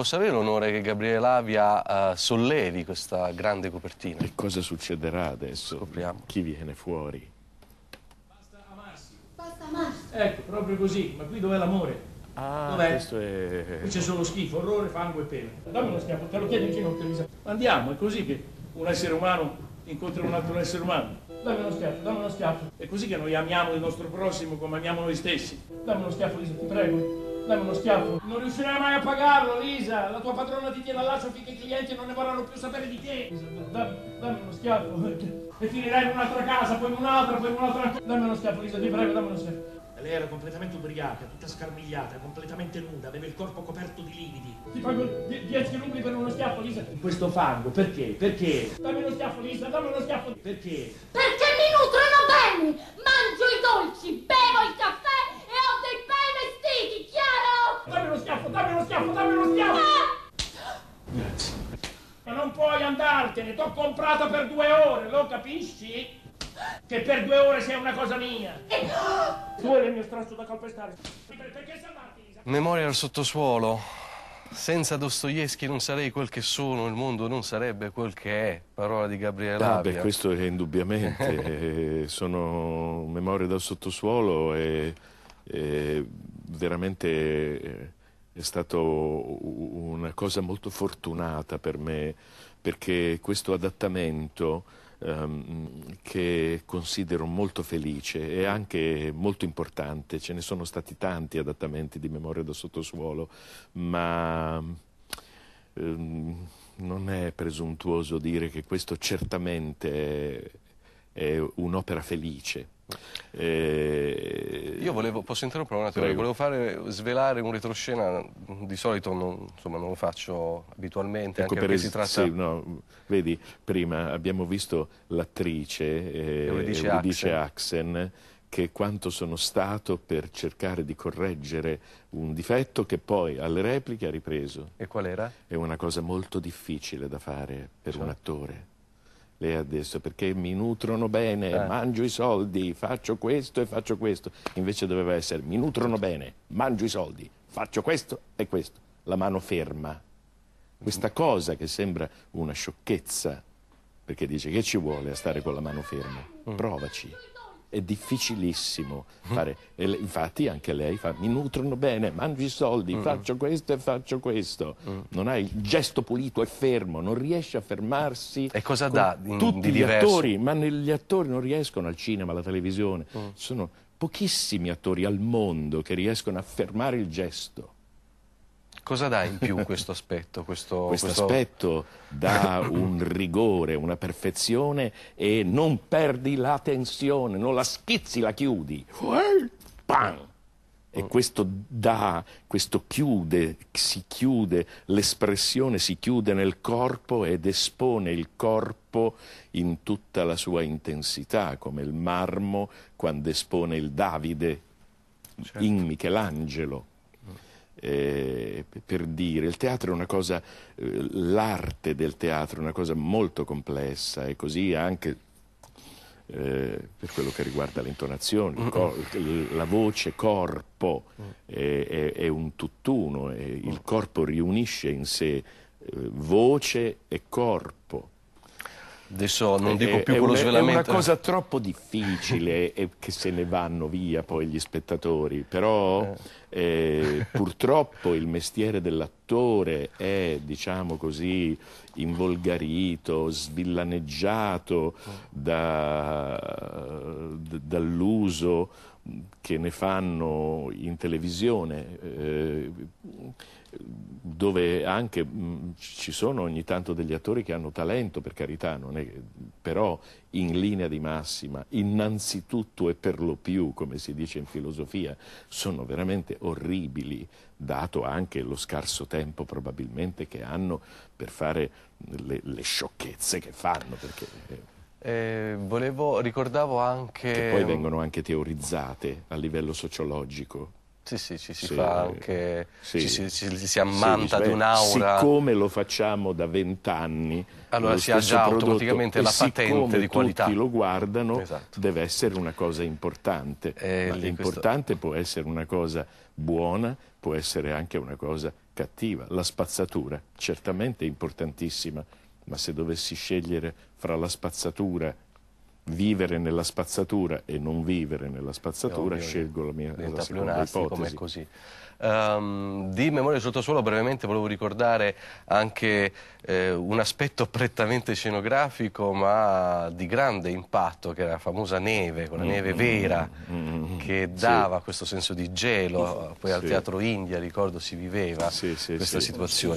posso avere l'onore che Gabriele Lavia eh, sollevi questa grande copertina. E cosa succederà adesso? Scopriamo. Chi viene fuori? Basta amarsi. Basta amarsi. Ecco, proprio così. Ma qui dov'è l'amore? Ah, Dov questo è... Qui c'è solo schifo, orrore, fango e pena. Dammi uno schiaffo, te lo chiedo anch'io, non te lo sa. Andiamo, è così che un essere umano incontra un altro essere umano. Dammi uno schiaffo, dammi uno schiaffo. È così che noi amiamo il nostro prossimo come amiamo noi stessi. Dammi uno schiaffo, ti prego. Leva uno schiaffo. Non riuscirai mai a pagarlo, Lisa. La tua padrona ti tiene all'ascio finché i clienti non ne vorranno più sapere di te. dammi, uno schiaffo. E finirai in un'altra casa, poi in un'altra, poi in un'altra. Dammi uno schiaffo, Lisa, ti prego, dammi uno schiaffo. Lei era completamente ubriaca, tutta scarmigliata, completamente nuda, aveva il corpo coperto di lividi. Ti pago 10 rubli per uno schiaffo, Lisa. In questo fango, perché? Perché? Dammi uno schiaffo, Lisa, dammi uno schiaffo. Perché? Perché mi nutrono bene! non puoi andartene, t'ho comprato per due ore, lo capisci? Che per due ore sei una cosa mia. Tu eri il mio straccio da calpestare. Perché salvarti? Memoria al sottosuolo. Senza Dostoevsky non sarei quel che sono, il mondo non sarebbe quel che è. Parola di Gabriele ah, beh, questo è indubbiamente. Eh, sono memorie dal sottosuolo e, e eh, veramente... Eh, è stata una cosa molto fortunata per me perché questo adattamento ehm, che considero molto felice e anche molto importante, ce ne sono stati tanti adattamenti di Memoria da sottosuolo, ma ehm, non è presuntuoso dire che questo certamente è, è un'opera felice. Eh, io volevo, posso interrompere un attimo? Prego. Volevo fare, svelare un retroscena, di solito non, insomma, non lo faccio abitualmente, ecco, anche perché si tratta... Sì, no, vedi, prima abbiamo visto l'attrice eh, Eulidice Axen. Axen che quanto sono stato per cercare di correggere un difetto che poi alle repliche ha ripreso. E qual era? È una cosa molto difficile da fare per cioè. un attore lei ha detto, perché mi nutrono bene, eh. mangio i soldi, faccio questo e faccio questo. Invece doveva essere, mi nutrono bene, mangio i soldi, faccio questo e questo. La mano ferma. Questa cosa che sembra una sciocchezza, perché dice che ci vuole a stare con la mano ferma? Mm. Provaci è difficilissimo mm-hmm. fare. Mm. infatti anche lei fa, mi nutrono bene, mangi i soldi, mm. faccio questo e faccio questo. Mm. Non ha il gesto pulito, è fermo, non riesce a fermarsi. E cosa dà tutti gli attori, ma gli attori non riescono al cinema, alla televisione. Mm. Sono pochissimi attori al mondo che riescono a fermare il gesto. Cosa dà in più questo aspetto? Questo, questo, aspetto dà un rigore, una perfezione e non perdi la tensione, non la schizzi, la chiudi. Bam! E oh. questo dà, questo chiude, si chiude, l'espressione si chiude nel corpo ed espone il corpo in tutta la sua intensità, come il marmo quando espone il Davide certo. in Michelangelo eh, per dire. Il teatro è una cosa, eh, l'arte del teatro è una cosa molto complessa e così anche eh, per quello che riguarda le intonazioni, la voce, corpo, mm. è, è, un tutt'uno, il corpo riunisce in sé eh, voce e corpo. Adesso non eh, dico eh, più è, quello una, svelamento. È una cosa troppo difficile eh, e che se ne vanno via poi gli spettatori, però eh. Eh, purtroppo il mestiere dell'attore è, diciamo così, involgarito, svillaneggiato da, dall'uso che ne fanno in televisione. Eh, dove anche mh, ci sono ogni tanto degli attori che hanno talento, per carità, è, però in linea di massima, innanzitutto e per lo più, come si dice in filosofia, sono veramente orribili, dato anche lo scarso tempo probabilmente che hanno per fare le, le sciocchezze che fanno. Perché, eh, eh volevo, ricordavo anche... Che poi vengono anche teorizzate a livello sociologico sì, sì, ci si sì, fa anche, sì, ci, si, ci, si ammanta sì, di un'aura. Siccome lo facciamo da vent'anni, allora si ha già prodotto, automaticamente la patente di qualità. tutti lo guardano, esatto. deve essere una cosa importante. Eh, l'importante questo... può essere una cosa buona, può essere anche una cosa cattiva. La spazzatura certamente è importantissima, ma se dovessi scegliere fra la spazzatura vivere nella spazzatura e non vivere nella spazzatura, ovvio, scelgo la mia la seconda ipotesi. Così. Um, di Memoria Sottosuolo brevemente volevo ricordare anche eh, un aspetto prettamente scenografico ma di grande impatto che era la famosa neve, quella mm -hmm. neve mm, vera mm -hmm. che dava sì. questo senso di gelo, poi al Teatro India ricordo si viveva sì, questa situazione.